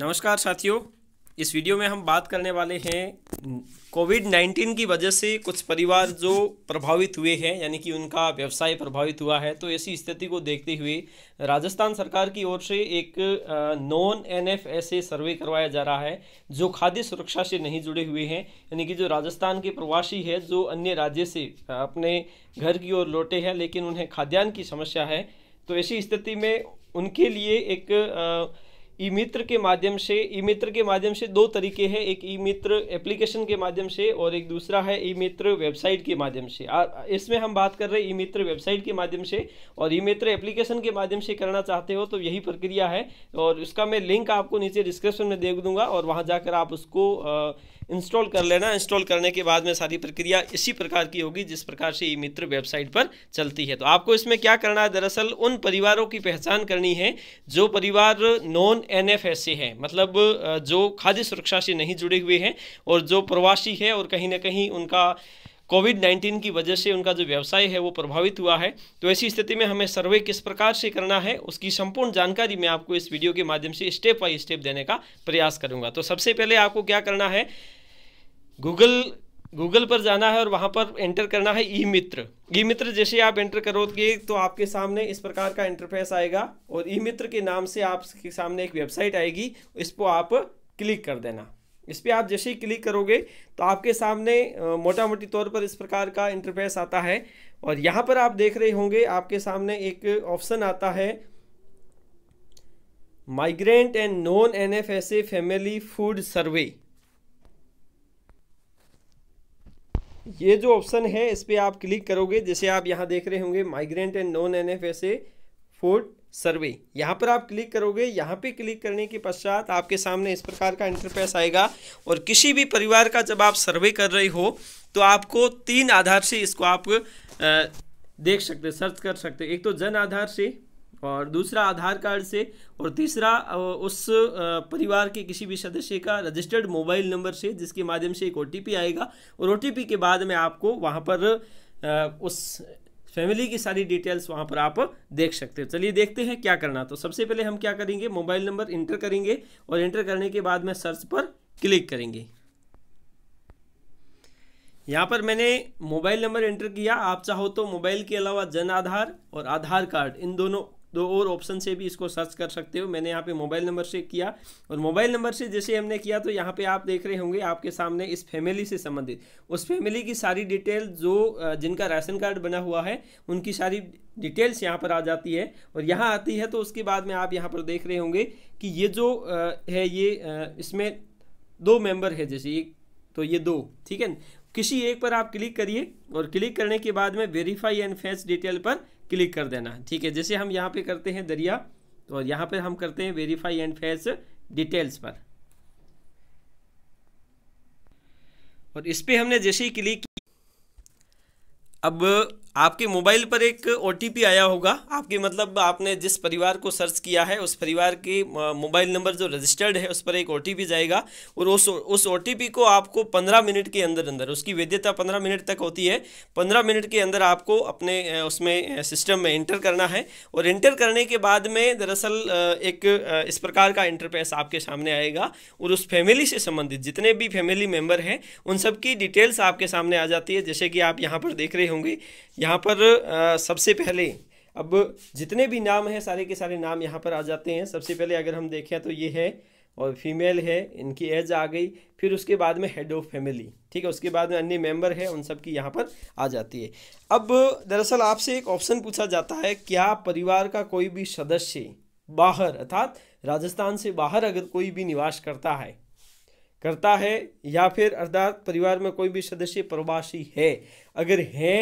नमस्कार साथियों इस वीडियो में हम बात करने वाले हैं कोविड नाइन्टीन की वजह से कुछ परिवार जो प्रभावित हुए हैं यानी कि उनका व्यवसाय प्रभावित हुआ है तो ऐसी स्थिति को देखते हुए राजस्थान सरकार की ओर से एक non N F S A survey करवाया जा रहा है जो खाद्य सुरक्षा से नहीं जुड़े हुए हैं यानी कि जो राजस्थान के प्रवासी है जो अन्य राज्य से अपने घर की ओर लौटे हैं लेकिन उन्हें खाद्यान्न की समस्या है तो ऐसी स्थिति में उनके लिए एक आ, ई मित्र के माध्यम से ई मित्र के माध्यम से दो तरीके हैं एक ई मित्र एप्लीकेशन के माध्यम से और एक दूसरा है ई मित्र वेबसाइट के माध्यम से इसमें हम बात कर रहे हैं ई मित्र वेबसाइट के माध्यम से और ई मित्र एप्लीकेशन के माध्यम से करना चाहते हो तो यही प्रक्रिया है और उसका मैं लिंक आपको नीचे डिस्क्रिप्शन में दे दूँगा और वहाँ जाकर आप उसको आ, इंस्टॉल कर लेना इंस्टॉल करने के बाद में सारी प्रक्रिया इसी प्रकार की होगी जिस प्रकार से ई मित्र वेबसाइट पर चलती है तो आपको इसमें क्या करना है दरअसल उन परिवारों की पहचान करनी है जो परिवार नॉन एन एफ एस से है मतलब जो खाद्य सुरक्षा से नहीं जुड़े हुए हैं और जो प्रवासी है और कहीं ना कहीं उनका कोविड 19 की वजह से उनका जो व्यवसाय है वो प्रभावित हुआ है तो ऐसी स्थिति में हमें सर्वे किस प्रकार से करना है उसकी संपूर्ण जानकारी मैं आपको इस वीडियो के माध्यम से स्टेप बाई स्टेप देने का प्रयास करूंगा तो सबसे पहले आपको क्या करना है गूगल गूगल पर जाना है और वहाँ पर एंटर करना है ई मित्र ई मित्र जैसे आप एंटर करोगे तो आपके सामने इस प्रकार का इंटरफेस आएगा और ई मित्र के नाम से आपके सामने एक वेबसाइट आएगी इस पर आप क्लिक कर देना इस पर आप जैसे ही क्लिक करोगे तो आपके सामने मोटा मोटी तौर पर इस प्रकार का इंटरफेस आता है और यहाँ पर आप देख रहे होंगे आपके सामने एक ऑप्शन आता है migrant and non N F S A family food survey ये जो ऑप्शन है इस पर आप क्लिक करोगे जैसे आप यहाँ देख रहे होंगे migrant and non N F S A food survey यहाँ पर आप क्लिक करोगे यहाँ पे क्लिक करने के पश्चात आपके सामने इस प्रकार का इंटरफेस आएगा और किसी भी परिवार का जब आप सर्वे कर रहे हो तो आपको तीन आधार से इसको आप देख सकते सर्च कर सकते एक तो जन आधार से और दूसरा आधार कार्ड से और तीसरा उस परिवार के किसी भी सदस्य का रजिस्टर्ड मोबाइल नंबर से जिसके माध्यम से एक ओ आएगा और ओ के बाद में आपको वहाँ पर उस फैमिली की सारी डिटेल्स वहाँ पर आप देख सकते हो चलिए देखते हैं क्या करना तो सबसे पहले हम क्या करेंगे मोबाइल नंबर इंटर करेंगे और इंटर करने के बाद में सर्च पर क्लिक करेंगे यहाँ पर मैंने मोबाइल नंबर एंटर किया आप चाहो तो मोबाइल के अलावा जन आधार और आधार कार्ड इन दोनों दो और ऑप्शन से भी इसको सर्च कर सकते हो मैंने यहाँ पे मोबाइल नंबर से किया और मोबाइल नंबर से जैसे हमने किया तो यहाँ पे आप देख रहे होंगे आपके सामने इस फैमिली से संबंधित उस फैमिली की सारी डिटेल जो जिनका राशन कार्ड बना हुआ है उनकी सारी डिटेल्स यहाँ पर आ जाती है और यहाँ आती है तो उसके बाद में आप यहाँ पर देख रहे होंगे कि ये जो है ये इसमें दो मेंबर है जैसे एक तो ये दो ठीक है किसी एक पर आप क्लिक करिए और क्लिक करने के बाद में वेरीफाई एंड फेस डिटेल पर क्लिक कर देना है ठीक है जैसे हम यहाँ पे करते हैं दरिया तो यहाँ पे हम करते हैं वेरीफाई एंड फेस डिटेल्स पर और इस पर हमने जैसे ही क्लिक अब आपके मोबाइल पर एक ओ आया होगा आपके मतलब आपने जिस परिवार को सर्च किया है उस परिवार के मोबाइल नंबर जो रजिस्टर्ड है उस पर एक ओ जाएगा और उस उस ओ को आपको पंद्रह मिनट के अंदर अंदर उसकी वैधता पंद्रह मिनट तक होती है पंद्रह मिनट के अंदर आपको अपने उसमें सिस्टम में इंटर करना है और इंटर करने के बाद में दरअसल एक इस प्रकार का इंटरपेस आपके सामने आएगा और उस फैमिली से संबंधित जितने भी फैमिली मेम्बर हैं उन सबकी डिटेल्स आपके सामने आ जाती है जैसे कि आप यहाँ पर देख रहे होंगे यहाँ यहाँ पर आ, सबसे पहले अब जितने भी नाम हैं सारे के सारे नाम यहाँ पर आ जाते हैं सबसे पहले अगर हम देखें तो ये है और फीमेल है इनकी एज आ गई फिर उसके बाद में हेड ऑफ फैमिली ठीक है उसके बाद में अन्य मेंबर है उन सब की यहाँ पर आ जाती है अब दरअसल आपसे एक ऑप्शन पूछा जाता है क्या परिवार का कोई भी सदस्य बाहर अर्थात राजस्थान से बाहर अगर कोई भी निवास करता है करता है या फिर अर्थात परिवार में कोई भी सदस्य प्रवासी है अगर है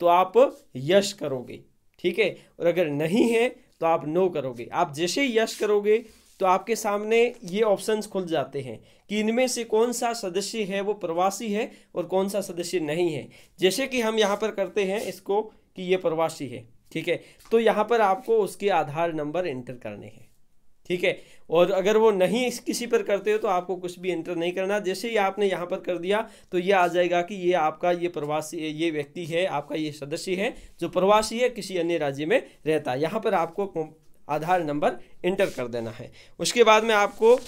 तो आप यश करोगे ठीक है और अगर नहीं है तो आप नो करोगे आप जैसे ही यश करोगे तो आपके सामने ये ऑप्शंस खुल जाते हैं कि इनमें से कौन सा सदस्य है वो प्रवासी है और कौन सा सदस्य नहीं है जैसे कि हम यहाँ पर करते हैं इसको कि ये प्रवासी है ठीक है तो यहाँ पर आपको उसके आधार नंबर एंटर करने हैं ठीक है और अगर वो नहीं इस किसी पर करते हो तो आपको कुछ भी एंटर नहीं करना जैसे ही आपने यहाँ पर कर दिया तो ये आ जाएगा कि ये आपका ये प्रवासी ये व्यक्ति है आपका ये सदस्य है जो प्रवासी है किसी अन्य राज्य में रहता है यहाँ पर आपको आधार नंबर एंटर कर देना है उसके बाद में आपको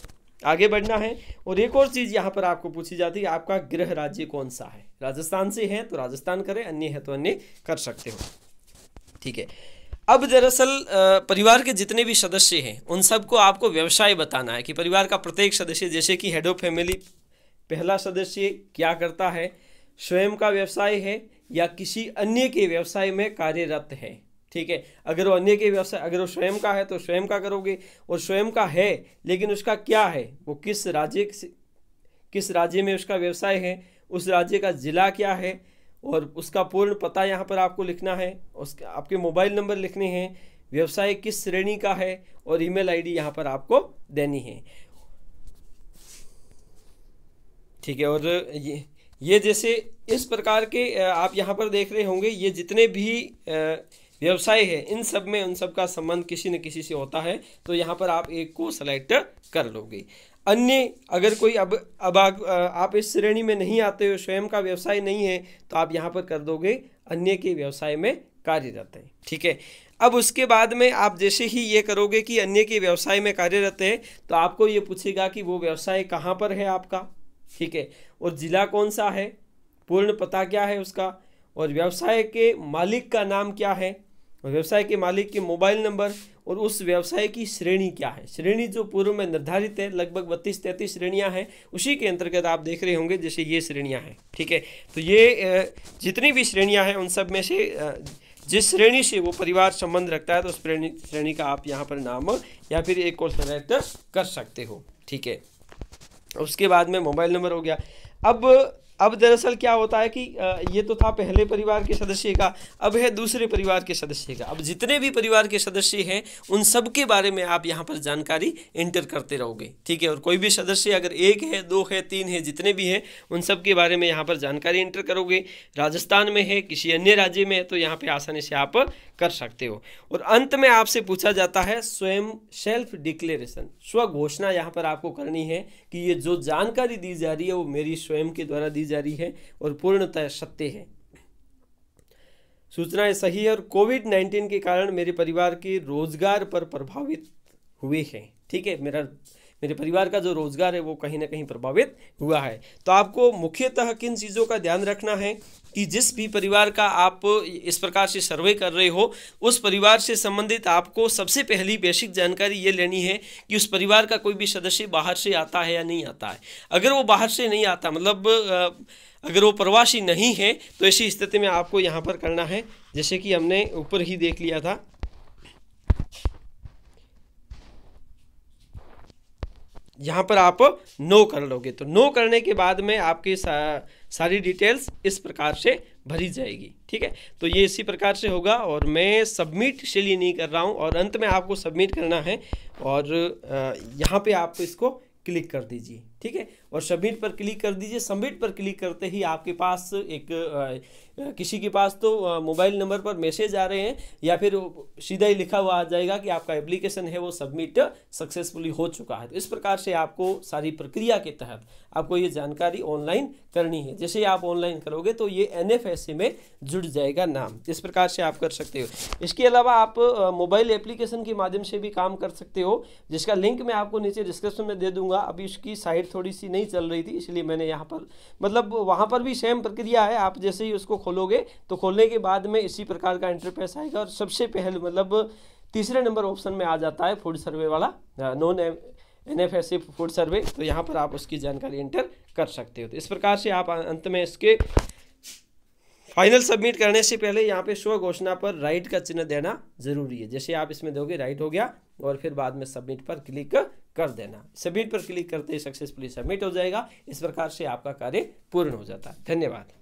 आगे बढ़ना है और एक और चीज़ यहाँ पर आपको पूछी जाती है आपका गृह राज्य कौन सा है राजस्थान से है तो राजस्थान करें अन्य है तो अन्य कर सकते हो ठीक है अब दरअसल परिवार के जितने भी सदस्य हैं उन सबको आपको व्यवसाय बताना है कि परिवार का प्रत्येक सदस्य जैसे कि हेड ऑफ फैमिली पहला सदस्य क्या करता है स्वयं का व्यवसाय है या किसी अन्य के व्यवसाय में कार्यरत है ठीक है अगर वो अन्य के व्यवसाय अगर वो स्वयं का है तो स्वयं का करोगे और स्वयं का है लेकिन उसका क्या है वो किस राज्य किस राज्य में उसका व्यवसाय है उस राज्य का जिला क्या है और उसका पूर्ण पता यहाँ पर आपको लिखना है उसके आपके मोबाइल नंबर लिखने हैं व्यवसाय किस श्रेणी का है और ईमेल आईडी यहाँ पर आपको देनी है ठीक है और ये ये जैसे इस प्रकार के आप यहाँ पर देख रहे होंगे ये जितने भी व्यवसाय है इन सब में उन सब का संबंध किसी न किसी से होता है तो यहाँ पर आप एक को सेलेक्ट कर लोगे अन्य अगर कोई अब अब आ, आप इस श्रेणी में नहीं आते हो स्वयं का व्यवसाय नहीं है तो आप यहाँ पर कर दोगे अन्य के व्यवसाय में कार्यरत है ठीक है अब उसके बाद में आप जैसे ही ये करोगे कि अन्य के व्यवसाय में कार्यरत है तो आपको ये पूछेगा कि वो व्यवसाय कहाँ पर है आपका ठीक है और ज़िला कौन सा है पूर्ण पता क्या है उसका और व्यवसाय के मालिक का नाम क्या है व्यवसाय के मालिक के मोबाइल नंबर और उस व्यवसाय की श्रेणी क्या है श्रेणी जो पूर्व में निर्धारित है लगभग बत्तीस तैंतीस श्रेणियां हैं उसी के अंतर्गत आप देख रहे होंगे जैसे ये श्रेणियां हैं ठीक है तो ये जितनी भी श्रेणियां हैं उन सब में से जिस श्रेणी से वो परिवार संबंध रखता है तो उस श्रेणी का आप यहाँ पर नाम या फिर एक और सेलेक्ट कर सकते हो ठीक है उसके बाद में मोबाइल नंबर हो गया अब अब दरअसल क्या होता है कि ये तो था पहले परिवार के सदस्य का अब है दूसरे परिवार के सदस्य का अब जितने भी परिवार के सदस्य हैं उन सब के बारे में आप यहाँ पर जानकारी एंटर करते रहोगे ठीक है और कोई भी सदस्य अगर एक है दो है तीन है जितने भी हैं उन सब के बारे में यहाँ पर जानकारी एंटर करोगे राजस्थान में है किसी अन्य राज्य में है तो यहाँ पर आसानी से आप कर सकते हो और अंत में आपसे पूछा जाता है स्वयं सेल्फ डिक्लेरेशन स्व घोषणा यहाँ पर आपको करनी है कि ये जो जानकारी दी जा रही है वो मेरी स्वयं के द्वारा दी जा रही है और पूर्णतः सत्य है सूचनाएं सही है और कोविड नाइन्टीन के कारण मेरे परिवार के रोजगार पर प्रभावित हुए हैं ठीक है मेरा मेरे परिवार का जो रोजगार है वो कहीं ना कहीं प्रभावित हुआ है तो आपको मुख्यतः किन चीज़ों का ध्यान रखना है कि जिस भी परिवार का आप इस प्रकार से सर्वे कर रहे हो उस परिवार से संबंधित आपको सबसे पहली बेसिक जानकारी ये लेनी है कि उस परिवार का कोई भी सदस्य बाहर से आता है या नहीं आता है अगर वो बाहर से नहीं आता मतलब अगर वो प्रवासी नहीं है तो ऐसी स्थिति में आपको यहाँ पर करना है जैसे कि हमने ऊपर ही देख लिया था यहाँ पर आप नो कर लोगे तो नो करने के बाद में आपकी सा, सारी डिटेल्स इस प्रकार से भरी जाएगी ठीक है तो ये इसी प्रकार से होगा और मैं सबमिट से लिए नहीं कर रहा हूँ और अंत में आपको सबमिट करना है और यहाँ पे आप इसको क्लिक कर दीजिए ठीक है और सबमिट पर क्लिक कर दीजिए सबमिट पर क्लिक करते ही आपके पास एक आ, किसी के पास तो मोबाइल नंबर पर मैसेज आ रहे हैं या फिर सीधा ही लिखा हुआ आ जाएगा कि आपका एप्लीकेशन है वो सबमिट सक्सेसफुली हो चुका है तो इस प्रकार से आपको सारी प्रक्रिया के तहत आपको ये जानकारी ऑनलाइन करनी है जैसे आप ऑनलाइन करोगे तो ये एन में जुड़ जाएगा नाम इस प्रकार से आप कर सकते हो इसके अलावा आप मोबाइल एप्लीकेशन के माध्यम से भी काम कर सकते हो जिसका लिंक मैं आपको नीचे डिस्क्रिप्शन में दे दूंगा अभी उसकी साइट थोड़ी सी नहीं चल रही थी इसलिए मैंने यहाँ पर मतलब वहाँ पर भी सेम प्रक्रिया है आप जैसे ही उसको खोलोगे तो खोलने के बाद में इसी प्रकार का इंटरफेस आएगा और सबसे पहले मतलब तीसरे नंबर ऑप्शन में आ जाता है फूड सर्वे वाला non N F S food survey तो यहाँ पर आप उसकी जानकारी एंटर कर सकते हो तो इस प्रकार से आप अंत में इसके फाइनल सबमिट करने से पहले यहाँ पे स्व घोषणा पर राइट का चिन्ह देना जरूरी है जैसे आप इसमें दोगे राइट हो गया और फिर बाद में सबमिट पर क्लिक कर देना सबमिट पर क्लिक करते ही सक्सेसफुली सबमिट हो जाएगा इस प्रकार से आपका कार्य पूर्ण हो जाता है धन्यवाद